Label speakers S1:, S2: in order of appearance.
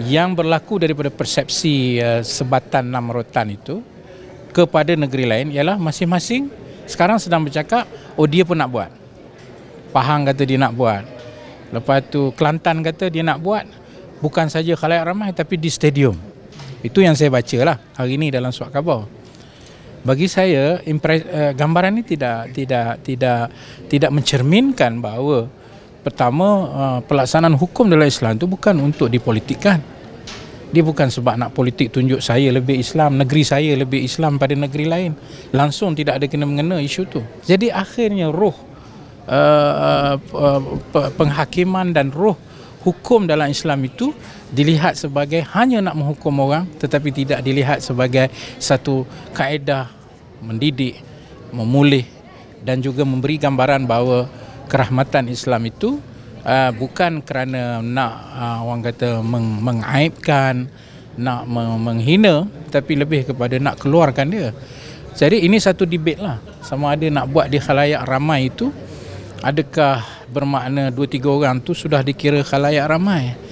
S1: yang berlaku daripada persepsi eh, sebatan enam rotan itu kepada negeri lain ialah masing-masing sekarang sedang bercakap oh dia pun nak buat. Pahang kata dia nak buat. Lepas tu Kelantan kata dia nak buat bukan saja khalayak ramai tapi di stadium. Itu yang saya baca lah hari ini dalam suat khabar. Bagi saya impres, eh, gambaran ini tidak tidak tidak tidak mencerminkan bahawa pertama uh, pelaksanaan hukum dalam Islam itu bukan untuk dipolitikkan. Dia bukan sebab nak politik tunjuk saya lebih Islam, negeri saya lebih Islam pada negeri lain. Langsung tidak ada kena mengena isu tu. Jadi akhirnya roh uh, uh, penghakiman dan roh hukum dalam Islam itu dilihat sebagai hanya nak menghukum orang tetapi tidak dilihat sebagai satu kaedah mendidik, memulih dan juga memberi gambaran bahawa kerahmatan Islam itu uh, bukan kerana nak uh, orang kata meng- mengaibkan nak me- menghina tapi lebih kepada nak keluarkan dia jadi ini satu debate lah sama ada nak buat di khalayak ramai itu adakah bermakna dua tiga orang tu sudah dikira khalayak ramai